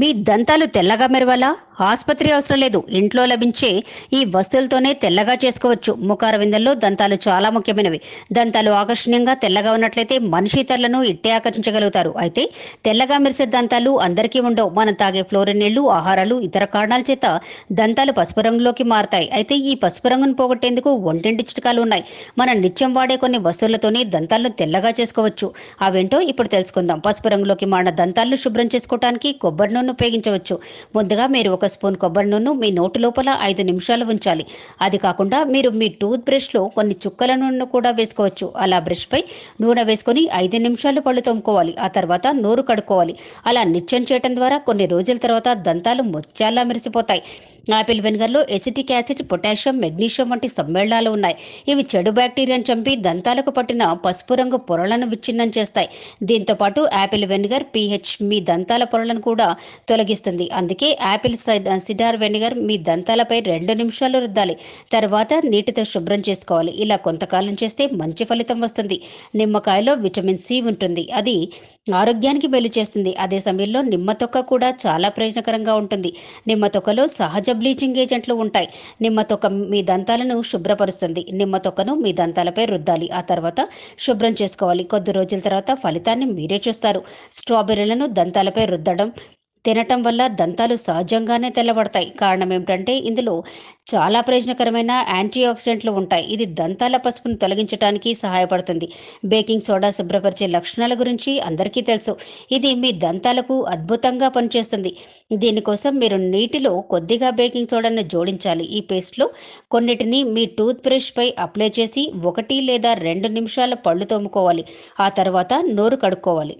మీ దంతాలు తెల్లగా మెరవాలా ఆసుపత్రి అవసరం లేదు ఇంట్లో లభించే ఈ వస్తువులతోనే తెల్లగా చేసుకోవచ్చు ముఖారవిందల్లో దంతాలు చాలా ముఖ్యమైనవి దంతాలు ఆకర్షణీయంగా తెల్లగా ఉన్నట్లయితే మనిషి ఇతరులను ఇట్టే ఆకర్షించగలుగుతారు అయితే తెల్లగా మెరిసే దంతాలు అందరికీ ఉండవు మనం తాగే ఫ్లోరిన్ నీళ్లు ఆహారాలు ఇతర కారణాల చేత దంతాలు పసుపు రంగులోకి మారుతాయి అయితే ఈ పసుపు రంగును పోగొట్టేందుకు వంటింటి చిటకాలు ఉన్నాయి మనం నిత్యం వాడే కొన్ని వస్తువులతోనే దంతాలను తెల్లగా చేసుకోవచ్చు అవేంటో ఇప్పుడు తెలుసుకుందాం పసుపు రంగులోకి మారిన దంతాలను శుభ్రం చేసుకోవడానికి కొబ్బరి నూనె ఉపయోగించవచ్చు ముందుగా మీరు ఒక స్పూన్ కొబ్బరి నూనె మీ నోటి లోపల ఐదు నిమిషాలు ఉంచాలి అది కాకుండా మీరు మీ టూత్ బ్రష్లో కొన్ని చుక్కల నూనెను కూడా వేసుకోవచ్చు అలా బ్రష్పై నూనె వేసుకొని ఐదు నిమిషాలు పళ్ళు తోముకోవాలి ఆ తర్వాత నోరు కడుక్కోవాలి అలా నిత్యం చేయటం ద్వారా కొన్ని రోజుల తర్వాత దంతాలు ముత్యాల్లా మెరిసిపోతాయి ఆపిల్ వెనుగర్లో ఎసిటిక్ యాసిడ్ పొటాషియం మెగ్నీషియం వంటి సమ్మేళనాలు ఉన్నాయి ఇవి చెడు బ్యాక్టీరియాను చంపి దంతాలకు పట్టిన పసుపు రంగు పొరలను విచ్ఛిన్నం చేస్తాయి దీంతో పాటు యాపిల్ వెనిగర్ పిహెచ్ మీ దంతాల పొరలను కూడా తొలగిస్తుంది అందుకే యాపిల్ సిడార్ వెనిగర్ మీ దంతాలపై రెండు నిమిషాలు రుద్దాలి తర్వాత నీటితో శుభ్రం చేసుకోవాలి ఇలా కొంతకాలం చేస్తే మంచి ఫలితం వస్తుంది నిమ్మకాయలో విటమిన్ సి ఉంటుంది అది ఆరోగ్యానికి మేలు చేస్తుంది అదే సమయంలో నిమ్మ తొక్క కూడా చాలా ప్రయోజనకరంగా ఉంటుంది నిమ్మ తొక్కలో సహజ బ్లీచింగ్ ఏజెంట్లు ఉంటాయి నిమ్మ తొక్క మీ దంతాలను శుభ్రపరుస్తుంది నిమ్మ తొక్కను మీ దంతాలపై రుద్దాలి ఆ తర్వాత శుభ్రం చేసుకోవాలి కొద్ది రోజుల తర్వాత ఫలితాన్ని మీరే చూస్తారు స్ట్రాబెర్రీలను దంతాలపై రుద్దడం తినటం వల్ల దంతాలు సహజంగానే తెల్లబడతాయి కారణం ఏమిటంటే ఇందులో చాలా ప్రయోజనకరమైన యాంటీ ఆక్సిడెంట్లు ఉంటాయి ఇది దంతాల పసుపును తొలగించడానికి సహాయపడుతుంది బేకింగ్ సోడా శుభ్రపరిచే లక్షణాల గురించి అందరికీ తెలుసు ఇది మీ దంతాలకు అద్భుతంగా పనిచేస్తుంది దీనికోసం మీరు నీటిలో కొద్దిగా బేకింగ్ సోడాను జోడించాలి ఈ పేస్ట్లో కొన్నిటిని మీ టూత్ బ్రష్పై అప్లై చేసి ఒకటి లేదా రెండు నిమిషాల పళ్ళు తోముకోవాలి ఆ తర్వాత నోరు కడుక్కోవాలి